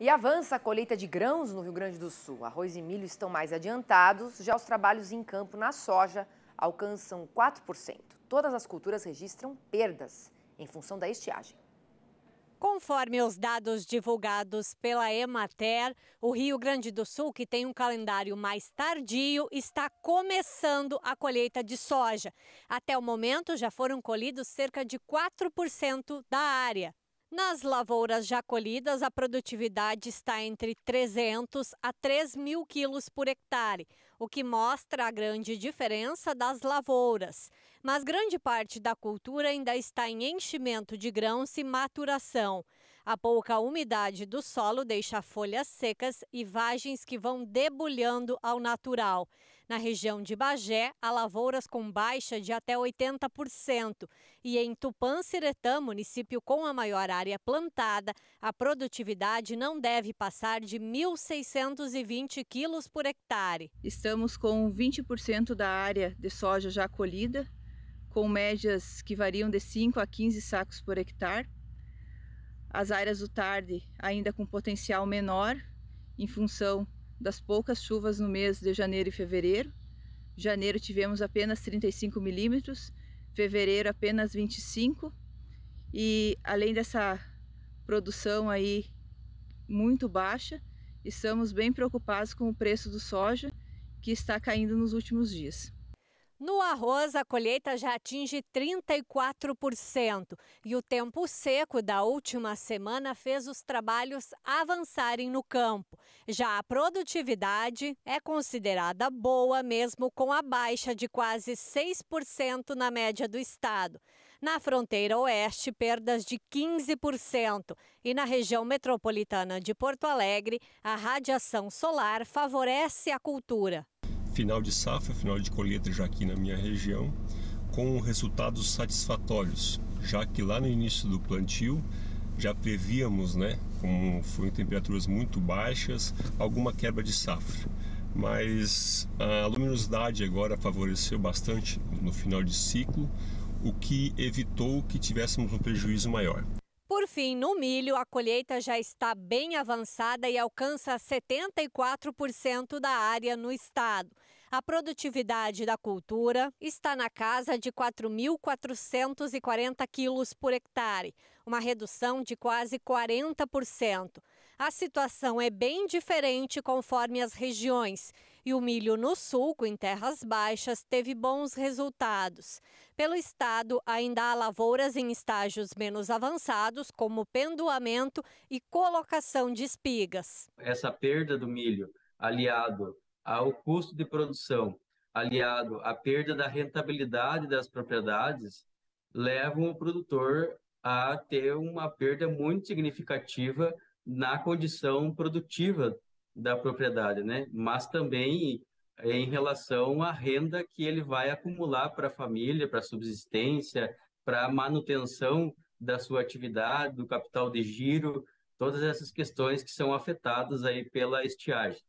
E avança a colheita de grãos no Rio Grande do Sul. Arroz e milho estão mais adiantados, já os trabalhos em campo na soja alcançam 4%. Todas as culturas registram perdas em função da estiagem. Conforme os dados divulgados pela Emater, o Rio Grande do Sul, que tem um calendário mais tardio, está começando a colheita de soja. Até o momento, já foram colhidos cerca de 4% da área. Nas lavouras já colhidas, a produtividade está entre 300 a 3 mil quilos por hectare, o que mostra a grande diferença das lavouras. Mas grande parte da cultura ainda está em enchimento de grãos e maturação. A pouca umidade do solo deixa folhas secas e vagens que vão debulhando ao natural. Na região de Bagé, há lavouras com baixa de até 80%. E em Tupã-Siretã, município com a maior área plantada, a produtividade não deve passar de 1.620 quilos por hectare. Estamos com 20% da área de soja já colhida, com médias que variam de 5 a 15 sacos por hectare as áreas do tarde ainda com potencial menor em função das poucas chuvas no mês de janeiro e fevereiro. Janeiro tivemos apenas 35 milímetros, fevereiro apenas 25 e além dessa produção aí muito baixa, estamos bem preocupados com o preço do soja que está caindo nos últimos dias. No arroz, a colheita já atinge 34% e o tempo seco da última semana fez os trabalhos avançarem no campo. Já a produtividade é considerada boa, mesmo com a baixa de quase 6% na média do estado. Na fronteira oeste, perdas de 15%. E na região metropolitana de Porto Alegre, a radiação solar favorece a cultura final de safra, final de colheita já aqui na minha região, com resultados satisfatórios, já que lá no início do plantio já prevíamos, né, como foram temperaturas muito baixas, alguma quebra de safra. Mas a luminosidade agora favoreceu bastante no final de ciclo, o que evitou que tivéssemos um prejuízo maior. Por fim, no milho, a colheita já está bem avançada e alcança 74% da área no estado. A produtividade da cultura está na casa de 4.440 quilos por hectare, uma redução de quase 40%. A situação é bem diferente conforme as regiões. E o milho no sulco, em terras baixas, teve bons resultados. Pelo estado, ainda há lavouras em estágios menos avançados, como pendoamento e colocação de espigas. Essa perda do milho, aliado ao custo de produção, aliado à perda da rentabilidade das propriedades, levam o produtor a ter uma perda muito significativa na condição produtiva da propriedade, né? Mas também em relação à renda que ele vai acumular para a família, para a subsistência, para a manutenção da sua atividade, do capital de giro, todas essas questões que são afetadas aí pela estiagem.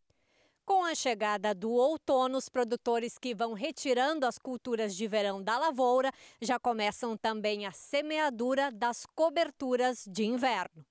Com a chegada do outono, os produtores que vão retirando as culturas de verão da lavoura já começam também a semeadura das coberturas de inverno.